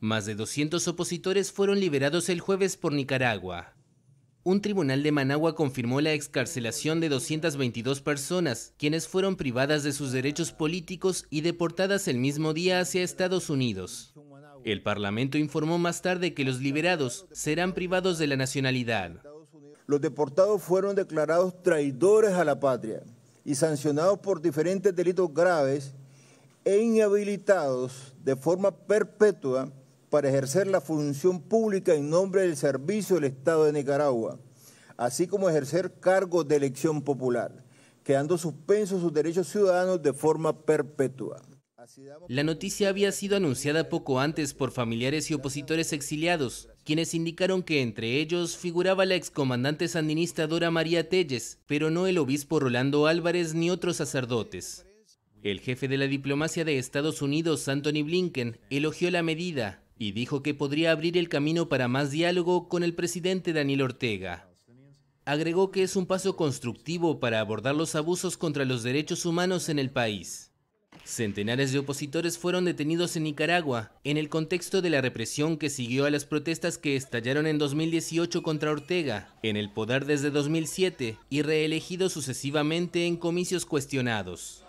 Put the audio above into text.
Más de 200 opositores fueron liberados el jueves por Nicaragua. Un tribunal de Managua confirmó la excarcelación de 222 personas, quienes fueron privadas de sus derechos políticos y deportadas el mismo día hacia Estados Unidos. El Parlamento informó más tarde que los liberados serán privados de la nacionalidad. Los deportados fueron declarados traidores a la patria y sancionados por diferentes delitos graves e inhabilitados de forma perpetua para ejercer la función pública en nombre del servicio del Estado de Nicaragua, así como ejercer cargos de elección popular, quedando suspensos sus derechos ciudadanos de forma perpetua. La noticia había sido anunciada poco antes por familiares y opositores exiliados, quienes indicaron que entre ellos figuraba la excomandante sandinista Dora María Telles, pero no el obispo Rolando Álvarez ni otros sacerdotes. El jefe de la diplomacia de Estados Unidos, Anthony Blinken, elogió la medida, y dijo que podría abrir el camino para más diálogo con el presidente Daniel Ortega. Agregó que es un paso constructivo para abordar los abusos contra los derechos humanos en el país. Centenares de opositores fueron detenidos en Nicaragua en el contexto de la represión que siguió a las protestas que estallaron en 2018 contra Ortega, en el poder desde 2007 y reelegido sucesivamente en comicios cuestionados.